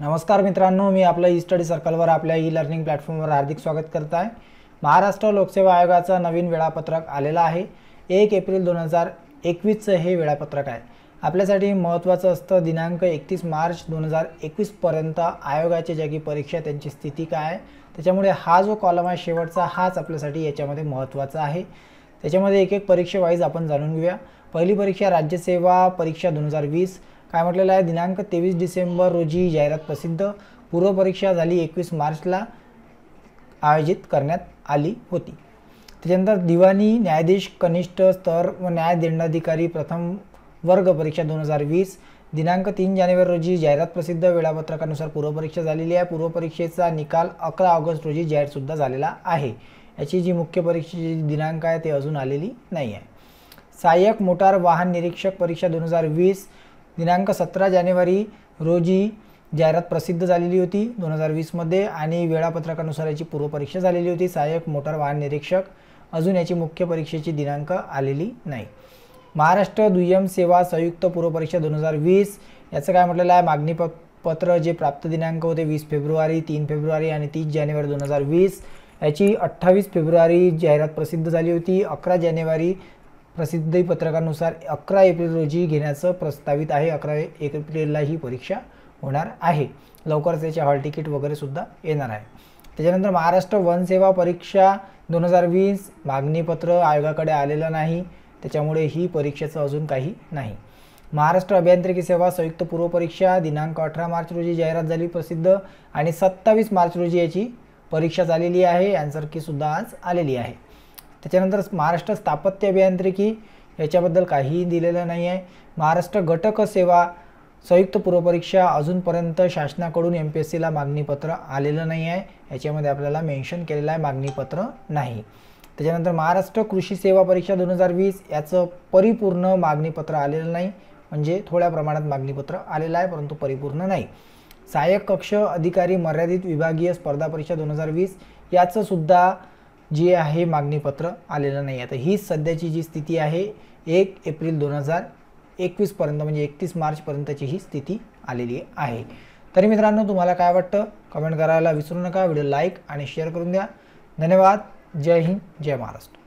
नमस्कार मित्रांनो मी आपलं ई स्टडी सर्कलवर आपल्या ई लर्निंग प्लॅटफॉर्मवर हार्दिक स्वागत करत आहे महाराष्ट्र लोकसेवा आयोगाचं नवीन वेळापत्रक आलेलं आहे एक एप्रिल दोन हजार एकवीसचं हे वेळापत्रक आहे आपल्यासाठी महत्त्वाचं असतं दिनांक एकतीस मार्च दोन हजार एकवीसपर्यंत आयोगाची जागी परीक्षा त्यांची स्थिती काय आहे त्याच्यामुळे हा जो कॉलम आहे शेवटचा हाच आपल्यासाठी याच्यामध्ये महत्त्वाचा आहे त्याच्यामध्ये एक एक परीक्षेवाईज आपण जाणून घेऊया पहिली परीक्षा राज्यसेवा परीक्षा दोन हजार वीस काय म्हटलेलं आहे दिनांक तेवीस डिसेंबर रोजी ही जाहिरात प्रसिद्ध पूर्वपरीक्षा झाली एकवीस मार्चला आयोजित करण्यात आली होती त्याच्यानंतर दिवाणी न्यायाधीश कनिष्ठ स्तर व न्याय दंडाधिकारी प्रथम वर्ग परीक्षा दोन हजार वीस दिनांक तीन जानेवारी रोजी जाहिरात प्रसिद्ध वेळापत्रकानुसार पूर्वपरीक्षा झालेली आहे पूर्वपरीक्षेचा निकाल अकरा ऑगस्ट रोजी जाहीरसुद्धा झालेला आहे याची जी मुख्य परीक्षेची दिनांक आहे ते अजून आलेली नाही आहे सहाय्यक मोटार वाहन निरीक्षक परीक्षा दोन हजार वीस दिनांक सतरा जानेवारी रोजी जाहिरात प्रसिद्ध झालेली होती दोन हजार वीसमध्ये आणि वेळापत्रकानुसार याची पूर्वपरीक्षा झालेली होती सहाय्यक मोटार वाहन निरीक्षक अजून याची मुख्य परीक्षेची दिनांक आलेली नाही महाराष्ट्र दुय्यम सेवा संयुक्त पूर्वपरीक्षा दोन हजार वीस याचं काय म्हटलेलं आहे मागणी पत्र जे प्राप्त दिनांक होते वीस फेब्रुवारी तीन फेब्रुवारी आणि तीस जानेवारी दोन हजार वीस याची अठ्ठावीस फेब्रुवारी जाहिरात प्रसिद्ध झाली होती अकरा जानेवारी प्रसिद्धी पत्रकानुसार अकरा एप्रिल रोजी घेण्याचं प्रस्तावित आहे अकरा एप्रिलला ही परीक्षा होणार आहे लवकरच त्याचे हॉल तिकीट वगैरेसुद्धा येणार आहे त्याच्यानंतर महाराष्ट्र वनसेवा परीक्षा दोन हजार वीस मागणीपत्र आयोगाकडे आलेलं नाही त्याच्यामुळे ही परीक्षेचं अजून काही नाही महाराष्ट्र अभियांत्रिकी सेवा संयुक्त पूर्वपरीक्षा दिनांक अठरा मार्च रोजी जाहिरात झाली प्रसिद्ध आणि सत्तावीस मार्च रोजी याची परीक्षा झालेली आहे की सुद्धा आज आलेली आहे त्याच्यानंतर महाराष्ट्र स्थापत्य अभियांत्रिकी याच्याबद्दल काहीही दिलेलं नाही आहे महाराष्ट्र घटक सेवा संयुक्त पूर्वपरीक्षा अजूनपर्यंत शासनाकडून एम पी एस सीला मागणीपत्र आलेलं नाही आहे याच्यामध्ये आपल्याला मेन्शन केलेलं आहे मागणीपत्र नाही त्याच्यानंतर महाराष्ट्र कृषी सेवा परीक्षा दोन हजार वीस याचं परिपूर्ण मागणीपत्र आलेलं नाही म्हणजे थोड्या प्रमाणात मागणीपत्र आलेलं आहे परंतु परिपूर्ण नाही सहाय्यक कक्ष अधिकारी मर्यादित विभागीय स्पर्धा परीक्षा दोन हजार वीस याचंसुद्धा जी आहे मागणीपत्र आलेलं नाही आता ही सध्याची जी स्थिती आहे एक एप्रिल दोन हजार एकवीसपर्यंत म्हणजे एकतीस मार्चपर्यंतची ही स्थिती आलेली आहे तरी मित्रांनो तुम्हाला काय वाटतं कमेंट करायला विसरू नका व्हिडिओ लाईक आणि शेअर करून द्या धन्यवाद जय हिंद जय महाराष्ट्र